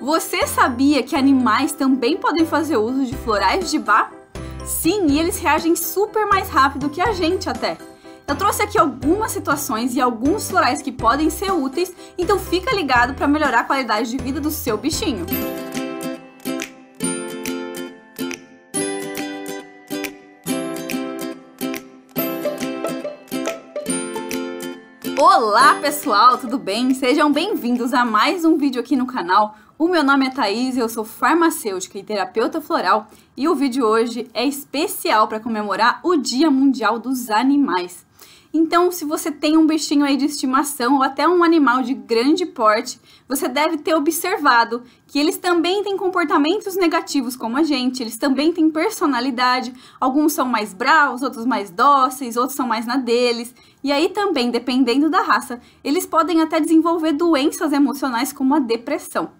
Você sabia que animais também podem fazer uso de florais de bar? Sim, e eles reagem super mais rápido que a gente até. Eu trouxe aqui algumas situações e alguns florais que podem ser úteis, então fica ligado para melhorar a qualidade de vida do seu bichinho. Olá pessoal, tudo bem? Sejam bem-vindos a mais um vídeo aqui no canal o meu nome é Thaís, eu sou farmacêutica e terapeuta floral e o vídeo hoje é especial para comemorar o Dia Mundial dos Animais. Então, se você tem um bichinho aí de estimação ou até um animal de grande porte, você deve ter observado que eles também têm comportamentos negativos como a gente, eles também têm personalidade, alguns são mais bravos, outros mais dóceis, outros são mais na deles. E aí também, dependendo da raça, eles podem até desenvolver doenças emocionais como a depressão.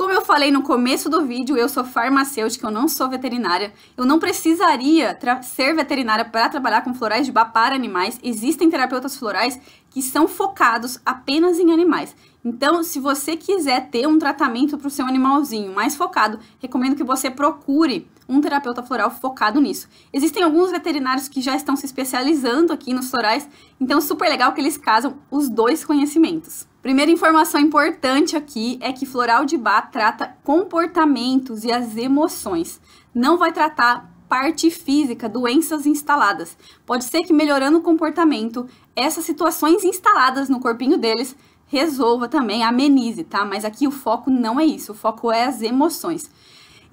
Como eu falei no começo do vídeo, eu sou farmacêutica, eu não sou veterinária. Eu não precisaria ser veterinária para trabalhar com florais de bar para animais. Existem terapeutas florais que são focados apenas em animais. Então, se você quiser ter um tratamento para o seu animalzinho mais focado, recomendo que você procure um terapeuta floral focado nisso. Existem alguns veterinários que já estão se especializando aqui nos florais, então é super legal que eles casam os dois conhecimentos. Primeira informação importante aqui é que floral de bar trata comportamentos e as emoções. Não vai tratar parte física, doenças instaladas. Pode ser que melhorando o comportamento, essas situações instaladas no corpinho deles resolva também, amenize, tá? Mas aqui o foco não é isso, o foco é as emoções.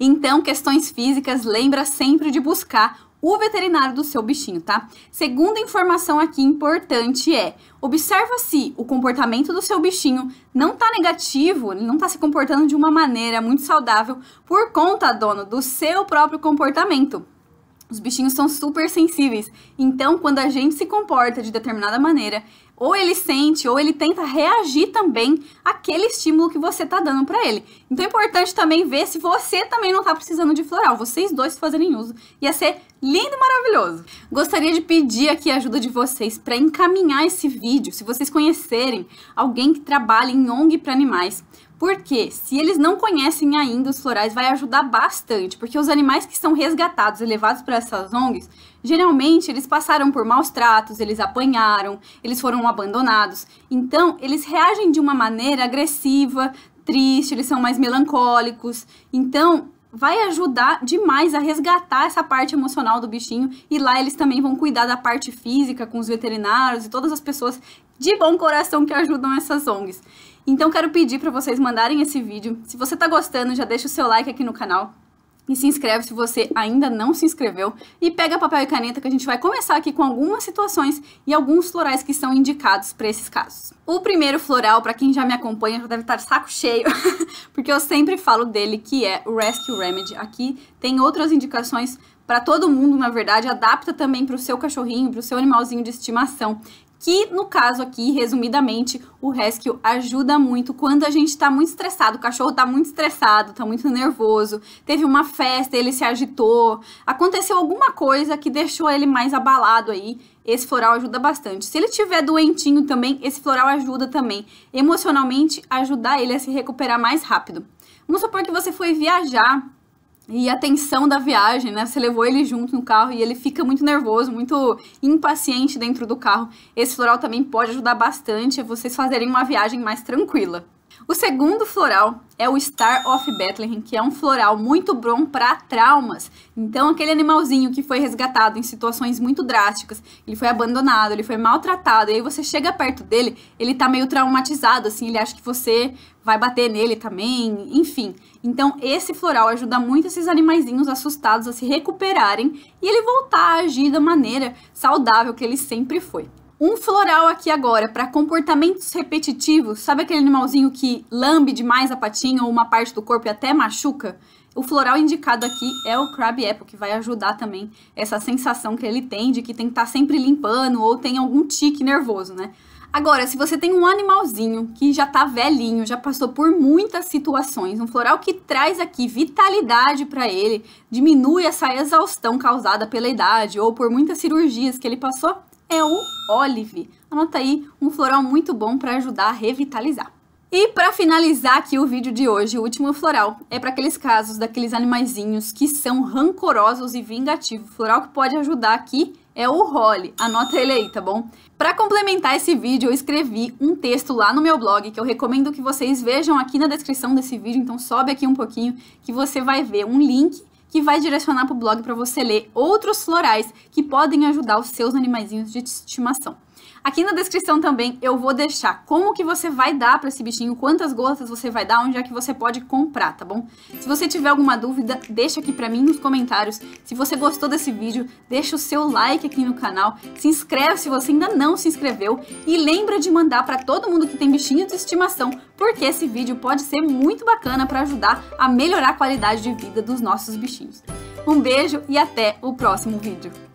Então, questões físicas, lembra sempre de buscar o veterinário do seu bichinho, tá? Segunda informação aqui importante é: observa se o comportamento do seu bichinho não tá negativo, ele não tá se comportando de uma maneira muito saudável por conta, dono, do seu próprio comportamento. Os bichinhos são super sensíveis, então quando a gente se comporta de determinada maneira, ou ele sente, ou ele tenta reagir também àquele estímulo que você tá dando para ele. Então é importante também ver se você também não tá precisando de floral, vocês dois fazerem uso. Ia ser lindo e maravilhoso. Gostaria de pedir aqui a ajuda de vocês para encaminhar esse vídeo, se vocês conhecerem alguém que trabalha em ONG para animais. Porque se eles não conhecem ainda os florais, vai ajudar bastante, porque os animais que são resgatados e levados para essas ONGs Geralmente, eles passaram por maus tratos, eles apanharam, eles foram abandonados. Então, eles reagem de uma maneira agressiva, triste, eles são mais melancólicos. Então, vai ajudar demais a resgatar essa parte emocional do bichinho e lá eles também vão cuidar da parte física com os veterinários e todas as pessoas de bom coração que ajudam essas ONGs. Então quero pedir para vocês mandarem esse vídeo. Se você está gostando, já deixa o seu like aqui no canal e se inscreve se você ainda não se inscreveu. E pega papel e caneta que a gente vai começar aqui com algumas situações e alguns florais que são indicados para esses casos. O primeiro floral, para quem já me acompanha, já deve estar saco cheio, porque eu sempre falo dele, que é o Rescue Remedy. Aqui tem outras indicações para todo mundo, na verdade, adapta também para o seu cachorrinho, para o seu animalzinho de estimação que no caso aqui, resumidamente, o rescue ajuda muito quando a gente tá muito estressado, o cachorro tá muito estressado, tá muito nervoso, teve uma festa, ele se agitou, aconteceu alguma coisa que deixou ele mais abalado aí, esse floral ajuda bastante. Se ele tiver doentinho também, esse floral ajuda também, emocionalmente ajudar ele a se recuperar mais rápido. Vamos supor que você foi viajar e a tensão da viagem, né? Você levou ele junto no carro e ele fica muito nervoso, muito impaciente dentro do carro. Esse floral também pode ajudar bastante a vocês fazerem uma viagem mais tranquila. O segundo floral é o Star of Bethlehem, que é um floral muito bom para traumas. Então, aquele animalzinho que foi resgatado em situações muito drásticas, ele foi abandonado, ele foi maltratado, e aí você chega perto dele, ele tá meio traumatizado, assim, ele acha que você vai bater nele também, enfim. Então, esse floral ajuda muito esses animaizinhos assustados a se recuperarem e ele voltar a agir da maneira saudável que ele sempre foi. Um floral aqui agora para comportamentos repetitivos. Sabe aquele animalzinho que lambe demais a patinha ou uma parte do corpo e até machuca? O floral indicado aqui é o Crab Apple, que vai ajudar também essa sensação que ele tem de que tem que estar tá sempre limpando ou tem algum tique nervoso, né? Agora, se você tem um animalzinho que já tá velhinho, já passou por muitas situações, um floral que traz aqui vitalidade para ele, diminui essa exaustão causada pela idade ou por muitas cirurgias que ele passou, é o olive. Anota aí, um floral muito bom para ajudar a revitalizar. E para finalizar aqui o vídeo de hoje, o último floral é para aqueles casos daqueles animaizinhos que são rancorosos e vingativos. O floral que pode ajudar aqui é o Holly. Anota ele aí, tá bom? Para complementar esse vídeo, eu escrevi um texto lá no meu blog que eu recomendo que vocês vejam aqui na descrição desse vídeo, então sobe aqui um pouquinho que você vai ver um link que vai direcionar para o blog para você ler outros florais que podem ajudar os seus animaizinhos de estimação. Aqui na descrição também eu vou deixar como que você vai dar para esse bichinho, quantas gotas você vai dar, onde é que você pode comprar, tá bom? Se você tiver alguma dúvida, deixa aqui para mim nos comentários. Se você gostou desse vídeo, deixa o seu like aqui no canal, se inscreve se você ainda não se inscreveu e lembra de mandar para todo mundo que tem bichinho de estimação, porque esse vídeo pode ser muito bacana para ajudar a melhorar a qualidade de vida dos nossos bichinhos. Um beijo e até o próximo vídeo.